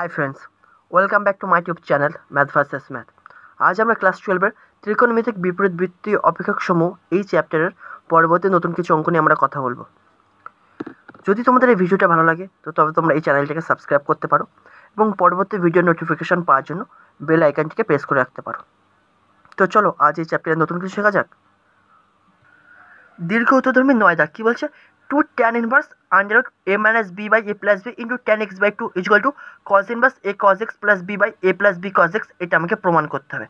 High friends welcome back to my tube channel math versus math আজ আমরা class টুয়েলভের ত্রিকোণমিতিক বিপরীত বৃত্তি অপেক্ষক সমূহ এই চ্যাপ্টারের পরবর্তী নতুন কিছু অঙ্ক নিয়ে আমরা কথা বলবো যদি তোমাদের এই ভিডিওটা ভালো লাগে তো তবে তোমরা এই চ্যানেলটাকে সাবস্ক্রাইব করতে পারো এবং পরবর্তী ভিডিও নোটিফিকেশান পাওয়ার জন্য বেল আইকনটিকে প্রেস করে রাখতে পারো তো চলো আজ এই চ্যাপ্টারে নতুন কিছু শেখা যাক দীর্ঘ উত্তরধর্মী নয় দাগ কী বলছে two tan inverse under a minus b by a plus b into tan x by two equal to cos inverse a cos x plus b by a plus b cos x এটা আমাকে প্রমাণ করতে হবে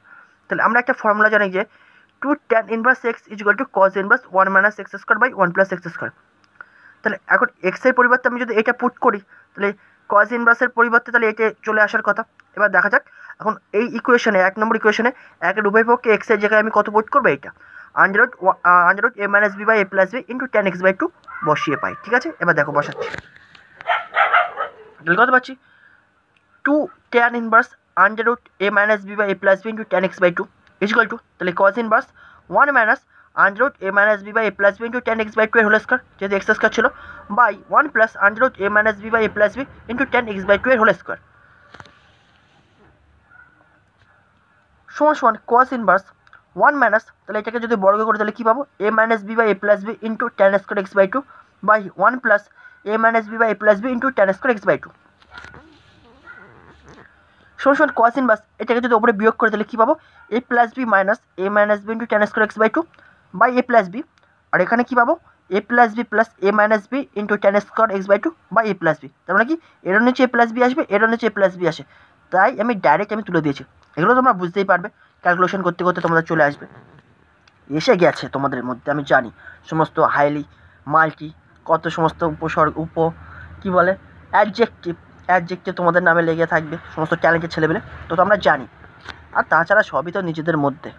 তাহলে আমরা একটা formula জানি যে two tan inverse x equal to cos inverse one minus x square by one plus x square তাহলে এখন এক্সের পরিবর্তে আমি যদি এটা পুট করি তাহলে কজ ইনভার্সের পরিবর্তে তাহলে এটা চলে আসার কথা এবার দেখা যাক এখন এই ইকুয়েশনে এক নম্বর ইকুয়েশনে একের উভয় পক্ষে এক্সের জায়গায় আমি কত পুট করবো এটা under root root under a minus b by a plus b into tan x by two বসিয়ে পাই ঠিক আছে এবার দেখো বসাচ্ছি কথা পাচ্ছি two tan inverse under root a minus b by a plus b into tan x by two equal to তাহলে cos inverse one minus under a minus b by a plus b into tan x by two এর whole square যেহেতু x square ছিল by one plus under root a minus b by a plus b into tan x by two এর whole square সমান সমান cos inverse one minus তাহলে এটাকে যদি বর্গ করে তাহলে কী পাবো a minus b by a plus b into tan square x by two by one plus a minus b by a plus b into tan square x by two সমান সমান কস বাস এটাকে যদি ওপরে বিয়োগ করে তাহলে কী পাবো a plus b minus a minus b into tan square x by two by a plus b আর এখানে কী পাবো a plus b plus a minus b into tan square x by two by a plus b তার মানে কি এর নিচে এ plus B আসবে এর নিচে এ প্লাস বি আসে তাই আমি ডাইরেক্ট আমি তুলে দিয়েছি এগুলো তোমরা বুঝতেই পারবে ক্যালকুলেশন করতে করতে তোমাদের চলে আসবে এসে গেছে তোমাদের মধ্যে আমি জানি সমস্ত হাইলি মাল্টি কত সমস্ত উপসর্গ উপ কী বলে অ্যাডজেক্টিভ অ্যাডজেক্টিভ তোমাদের নামে লেগে থাকবে সমস্ত ট্যালেন্টের ছেলেমেলে তো তো আমরা জানি আর তাছাড়া সবই তো নিজেদের মধ্যে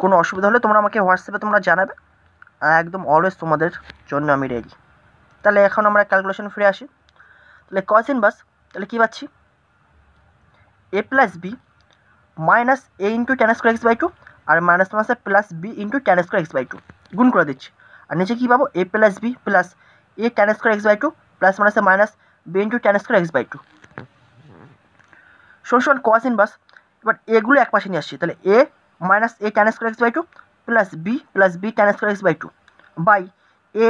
কোনো অসুবিধা হলে তোমরা আমাকে হোয়াটসঅ্যাপে তোমরা জানাবে একদম অলওয়েজ তোমাদের জন্য আমি রেডি তাহলে এখন আমরা ক্যালকুলেশন ফিরে আসি তাহলে কসিন বাস তাহলে কী পাচ্ছি a plus b minus a into tan square x by two আর মাইনাস মাসে plus b into tan square x by two গুণ করে দিচ্ছি আর নিচে কী পাবো a plus b plus a tan square x by two plus মাইনাসে minus b into tan square x by two শোষণ কস ইনভার্স এবার এগুলো এক পাশে নিয়ে আসছি তাহলে a minus a tan square x by two plus b plus b tan square x by two by a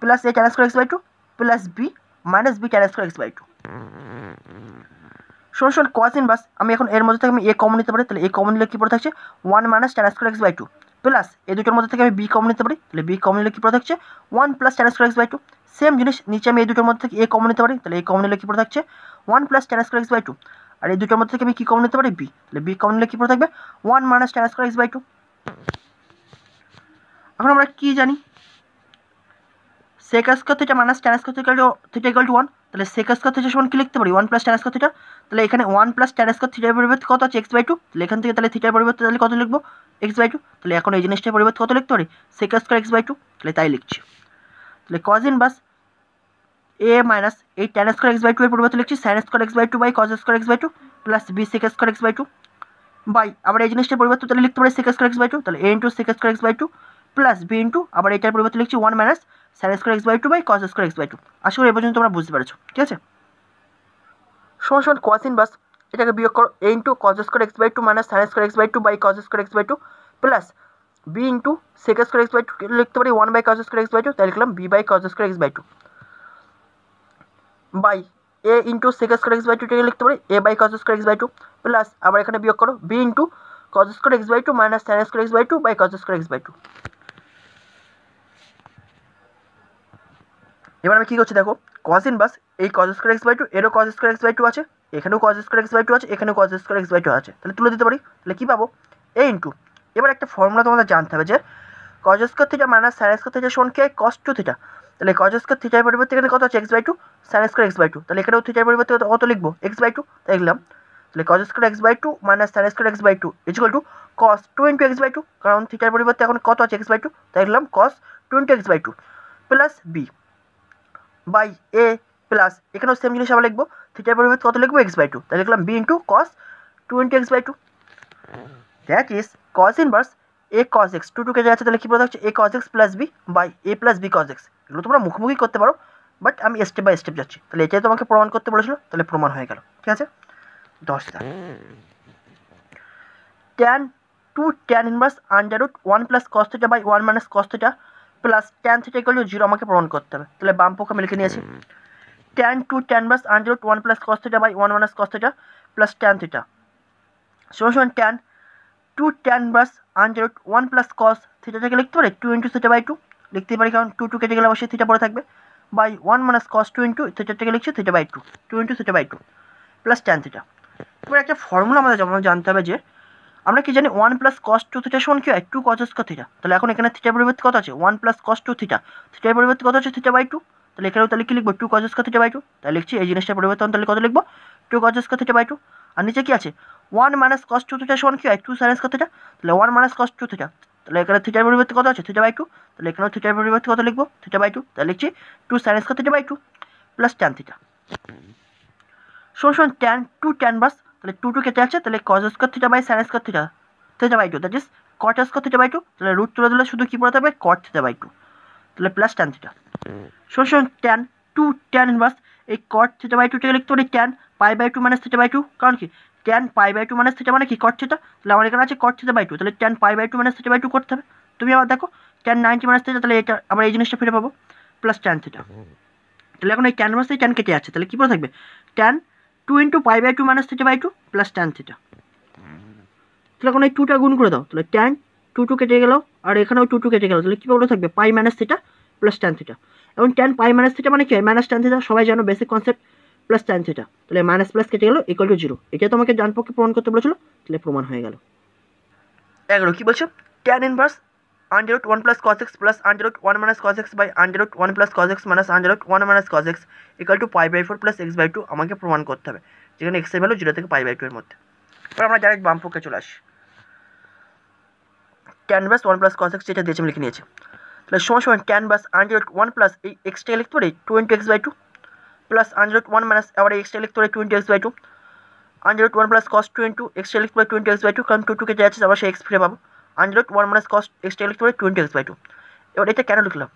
plus a tan square x by two plus b minus b tan square x by two শোন cos inverse আমি এখন এর মধ্যে থেকে আমি a common নিতে পারি তাহলে এ কমন নিলে কী পড়ে থাকছে one minus tan square x by two plus এ দুটোর মধ্যে থেকে আমি বি কমন নিতে পারি তাহলে বি কমন নিলে কী পড়ে থাকছে one plus tan square x by two same জিনিস নিচে আমি এই দুটোর মধ্যে থেকে এ কমন নিতে পারি তাহলে এ কমন নিলে কী পড়ে থাকছে one plus tan square x by two আর এই দুটোর মধ্যে থেকে আমি কী কমন নিতে পারি বি তাহলে বি কমন নিলে কী পড়ে থাকবে one minus tan square x by two এখন আমরা কী জানি সেকাস্কার থেকে মাইনাস টেন স্কোয়ার থেকে ইকুয়াল টু ওয়ান তাহলে সেকাস্কার থেকে সমান কী লিখতে পারি ওয়ান প্লাস টেন স্কোয়ার থেকে তাহলে এখানে ওয়ান প্লাস ট্যান স্কোয়ার থিটার পরিবর্তে কত আছে এক্স বাই টু তাহলে এখান থেকে তাহলে থিটার পরিবর্তে তাহলে কত লিখবো এক্স বাই টু তাহলে এখন এই জিনিসটার পরিবর্তে কত লিখতে পারি secant square x by two তাহলে তাই লিখছি তাহলে কজ বাস এ মাইনাস এই tan square x by two এর পরিবর্তে লিখছি sine square x by two by cos square x by two plus b secant square x by two by আবার এই জিনিসটার পরিবর্তে তাহলে লিখতে পারি secant square x by two তাহলে a into secant square x by two plus b into আবার এটার পরিবর্তে লিখছি one minus sine square x by two by cos square x by two আশা করি এ পর্যন্ত তোমরা বুঝতে পারছো ঠিক আছে সমান সমান কস ইনভার্স এটাকে বিয়োগ করো a into cos square x by two minus sine square x by two by cos square x by two plus b into sec square x by two লিখতে পারি one by cos square x by two তাই লিখলাম b by cos square x by two by a into sec square x by two লিখতে পারি a by cos square x by two plus আবার এখানে বিয়োগ করো b into cos square x by two minus sine square x by two by cos square x by two এবার আমি কী করছি দেখো কজ ইনভার্স এই cos square x by two এরও cos square x by two আছে এখানেও cos square x by two আছে এখানেও cos square x by two আছে তাহলে তুলে দিতে পারি তাহলে কী পাবো এ ইন্টু এবার একটা ফর্মুলা তোমাদের জানতে হবে যে cos square theta minus sine square theta সমান কি হয় কস টু থিটা তাহলে কজ স্কোয়ার থিটার পরিবর্তে এখানে কত আছে x by two sine square x by two তাহলে এখানেও থিটার পরিবর্তে কত লিখবো এক্স বাই টু দেখলাম তাহলে cos square x by two minus sine square x by two equal to cos two into x by two কারণ থিটার পরিবর্তে এখন কত আছে এক্স বাই টু তাই লিখলাম cos two into x by two plus b by a plus এখানেও same জিনিস আমরা লিখবো থিটার পরিবর্তে কত লিখবো এক্স বাই টু তাহলে লিখলাম b into cos two into x by two that is cos inverse a cos x two two কে যাচ্ছে তাহলে কী বলতে হচ্ছে a cos x plus b by a plus b cos x এগুলো তোমরা মুখোমুখি করতে পারো বাট আমি স্টেপ বাই স্টেপ যাচ্ছি তাহলে এটাই তোমাকে প্রমাণ করতে বলেছিল তাহলে প্রমাণ হয়ে গেল ঠিক আছে দশ দশটা tan two tan inverse under root one plus cos theta by one minus cos theta plus tan theta equal to zero আমাকে প্রমাণ করতে হবে তাহলে বাম পক্ষে আমি লিখে নিয়েছি টেন টু টেন প্লাস আন zero one plus cos theta by one minus cos plus tan theta সমান শোন টেন টু টেন প্লাস আন জিরো ওয়ান প্লাস কস থেকে লিখতে পারি two into theta by two লিখতে পারি কারণ টু টু কেটে গেলে অবশ্যই থিটা পড়ে থাকবে by one minus cos two into থেকে লিখছি theta by two two into theta by two plus tan theta এবার একটা ফর্মুলা আমাদের জানতে হবে যে আমরা কি জানি one plus cos two theta সমান কি হয় টু কস স্কোয়ার থিটা তাহলে এখন এখানে থিটার পরিবর্তে কত আছে one plus cos two theta থিটার পরিবর্তে কত আছে থিটা বাই টু তাহলে এখানেও তাহলে কি লিখবো two cos square theta by two তাহলে লিখছি এই জিনিসটার পরিবর্তন তাহলে কত লিখবো two cos square theta by two আর নিচে কি আছে one minus cos two theta সমান কি হয় টু সাইনাস কত থিটা তাহলে one minus cos two theta তাহলে এখানে থিটার পরিবর্তে কত আছে থিটা বাই টু তাহলে এখানেও থিটার পরিবর্তে কত লিখবো থিটা বাই টু তাহলে লিখছি টু সাইনাস কত theta by two plus tan theta শোন শোন ট্যান টু ট্যান বাস তাহলে টু টু কেটে আছে তাহলে cos square theta by sine কর theta theta by two that is cot square theta by two তাহলে রুট তুলে দিলে শুধু কী পড়ে হবে কট থিটা বাই টু তাহলে প্লাস ট্যান থিটা শোন শোন ট্যান টু ট্যান ইনভার্স এই কট থিটা বাই টুটাকে লিখতে পারি tan pi by two minus theta by two কারণ কি tan pi by two minus theta মানে কি কট থিটা তাহলে আমার এখানে আছে কট থিটা বাই টু তাহলে tan pi by two minus theta by two করতে হবে তুমি আবার দেখো ট্যান নাইনটি মাইনাস থিটা তাহলে এটা আমরা এই জিনিসটা ফিরে পাবো প্লাস ট্যান থিটা তাহলে এখন এই ট্যান ইনভার্স এই ট্যান কেটে আছে তাহলে কী পড়ে থাকবে tan two into pi by two minus theta by two plus tan theta তাহলে এখন এই টুটা গুণ করে দাও তাহলে টেন টু টু কেটে গেল আর এখানেও টু টু কেটে গেল তাহলে কী বলে থাকবে pi minus theta plus tan theta এবং টেন পাই মাইনাস থিটা মানে কি হয় মাইনাস ট্যান থিটা সবাই জানো basic concept plus tan theta তাহলে মাইনাস প্লাস কেটে গেল ইকুয়াল টু জিরো এটা তোমাকে ডান পক্ষে প্রমাণ করতে বলেছিল তাহলে প্রমাণ হয়ে গেল এগারো কী বলছো tan inverse √1+cos x+√1-cos x/√1+cos x-√1-cos x = π/4+x/2 আমাকে প্রমাণ করতে হবে যখন x এর মান 0 থেকে π/2 এর মধ্যে এবার আমরা डायरेक्टली বাম পক্ষে চলাশ tan⁻¹(1+cos x) যেটা দেয়া আছে আমি লিখ নিয়েছি তাহলে সমসংহatan⁻¹√1+x তে लिख थोड़ी 20x/2 + √1-x তে लिख थोड़ी 20x/2 √1+cos 2x x/20x/2 কম টু টু কে যাচ্ছে আবার x বের পাবো under one minus cos x লিখতে পারি টোয়েন্টি এক্স বাই টু এবার এটা কেন লিখলাম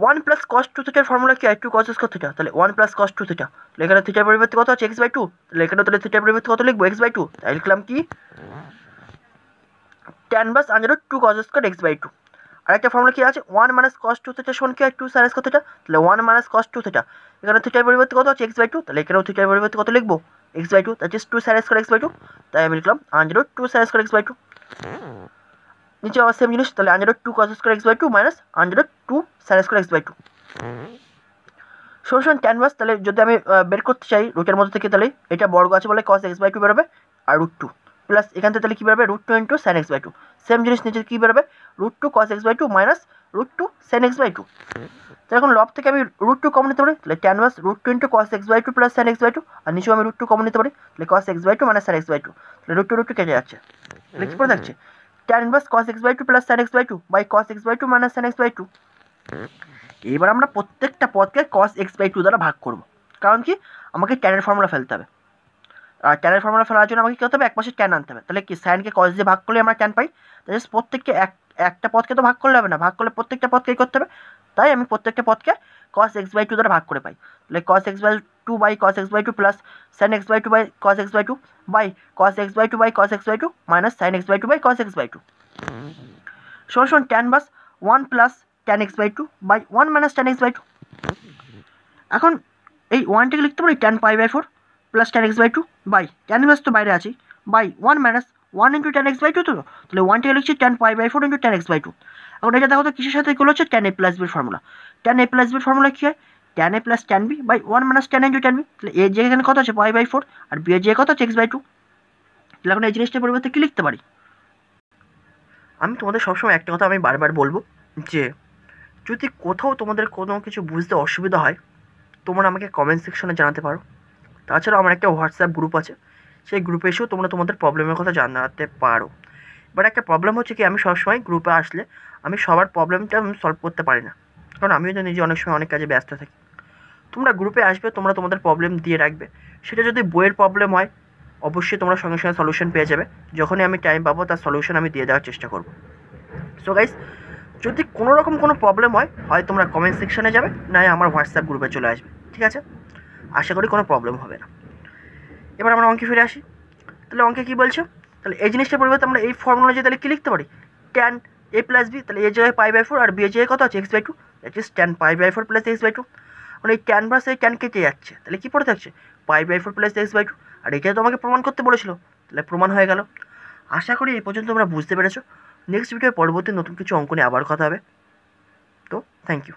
ওয়ান প্লাস কস টু থিটার ফর্মুলা কি আর টু কস কত থিটা তাহলে one plus cos two theta লেখাটা থিটার পরিবর্তে কত আছে এক্স বাই টু লেখাটা তাহলে থিটার পরিবর্তে কত লিখবো এক্স বাই টু তাই লিখলাম কি ট্যান বাস under two cos square x by two আর একটা ফর্মুলা কি আছে one minus cos two theta সমান কি আর টু সাইনাস কত থিটা তাহলে one minus cos two theta এখানে থিটার পরিবর্তে কত আছে এক্স বাই টু তাহলে এখানেও থিটার পরিবর্তে কত লিখবো x by two that two sine square x by two তাই আমি লিখলাম under two sine square x by two নিচে আবার সেম জিনিস তাহলে under two cos square x by two minus under two sine square x by two solution canvas তাহলে যদি আমি বের করতে চাই রুটের মধ্যে থেকে তাহলে এটা বর্গ আছে বলে কস এক্স বাই টু বেরোবে আর রুট টু প্লাস এখান থেকে তাহলে কী বেরোবে root two into sine x by two same জিনিস নিচে কী বেরোবে root two cos x by two minus root two sine x by two তাহলে এখন লব থেকে আমি রুট টু কমন নিতে পারি তাহলে ট্যানভাস root two into cos x by two plus sine x by two আর নিচেও আমি রুট টু কমন নিতে পারি তাহলে cos x by two minus sine x by two তাহলে রুট টু রুট টু কেটে যাচ্ছে Which hmm. production? tan inverse cos x by 2 plus tan x by 2 by cos x by 2 minus tan x by 2 hmm. এবার আমরা প্রত্যেকটা পদকে cos x by two দ্বারা ভাগ করব কারণ কি আমাকে ট্যানের ফর্মুলা ফেলতে হবে আর ট্যানের ফর্মুলা ফেলার জন্য আমাকে কী হতে হবে এক পাশে ট্যান আনতে হবে তাহলে কি সাইনকে cos দিয়ে ভাগ করলে আমরা ট্যান পাই তাহলে প্রত্যেককে এক একটা পদকে তো ভাগ করলে হবে না ভাগ করলে প্রত্যেকটা পদকেই করতে হবে তাই আমি প্রত্যেকটা পদকে cos এক্স বাই টু দ্বারা ভাগ করে পাই তাহলে cos x by 2 by cos x by 2 plus sin x by 2 by cos x by 2 by cos x by 2 by cos x by 2 minus sin x by 2 by cos x by 2 সমান সমান tan বাস 1 plus tan x by 2 by 1 minus tan x by 2 এখন এই ওয়ানটাকে লিখতে পারি tan pi by 4 plus tan x by 2 by tan inverse তো বাইরে আছে by 1 minus 1 into tan x by 2 তো তাহলে 1টাকে লিখছি tan pi by 4 into tan x by 2 এখন এটা দেখো তো কিসের সাথে গুলো হচ্ছে tan a plus b formula tan a plus b formula কী হয় tan a plus tan b by one minus tan into tan b তাহলে এর যে এখানে কত আছে পাই বাই ফোর আর বি এর যে কত আছে এক্স বাই টু তাহলে এখন এই জিনিসটার পরিবর্তে কী লিখতে পারি আমি তোমাদের সবসময় একটা কথা আমি বারবার বলবো যে যদি কোথাও তোমাদের কোনো কিছু বুঝতে অসুবিধা হয় তোমরা আমাকে কমেন্ট সেকশনে জানাতে পারো তাছাড়া আমার একটা হোয়াটসঅ্যাপ গ্রুপ আছে সেই গ্রুপে এসেও তোমরা তোমাদের প্রবলেমের কথা জানাতে পারো এবার একটা প্রবলেম হচ্ছে কি আমি সবসময় গ্রুপে আসলে আমি সবার প্রবলেমটা সলভ করতে পারি না কারণ আমিও তো নিজে অনেক সময় অনেক কাজে ব্যস্ত থাকি তোমরা গ্রুপে আসবে তোমরা তোমাদের প্রবলেম দিয়ে রাখবে সেটা যদি বইয়ের প্রবলেম হয় অবশ্যই তোমরা সঙ্গে সঙ্গে সলিউশন পেয়ে যাবে যখনই আমি টাইম পাবো তার সলিউশন আমি দিয়ে দেওয়ার চেষ্টা করব সো গাইস যদি কোনো রকম কোনো প্রবলেম হয় হয় তোমরা কমেন্ট সেকশনে যাবে না আমার হোয়াটসঅ্যাপ গ্রুপে চলে আসবে ঠিক আছে আশা করি কোনো প্রবলেম হবে না এবার আমরা অঙ্কে ফিরে আসি তাহলে অঙ্কে কী বলছো তাহলে এই জিনিসটা পরিবর্তে আমরা এই ফর্মুলা তাহলে কী লিখতে পারি ট্যান এ প্লাস বি তাহলে এ জায়গায় পাই বাই ফোর আর বি এ জায়গায় কত আছে x by two that is tan pi by four plus x by two মানে ওই ক্যান ক্যান কেটে যাচ্ছে তাহলে কী পড়ে থাকছে pi by four plus x by two আর এটা তো আমাকে প্রমাণ করতে বলেছিল তাহলে প্রমাণ হয়ে গেল আশা করি এই পর্যন্ত তোমরা বুঝতে পেরেছো নেক্সট ভিডিও পরবর্তী নতুন কিছু অঙ্ক নিয়ে আবার কথা হবে তো থ্যাংক ইউ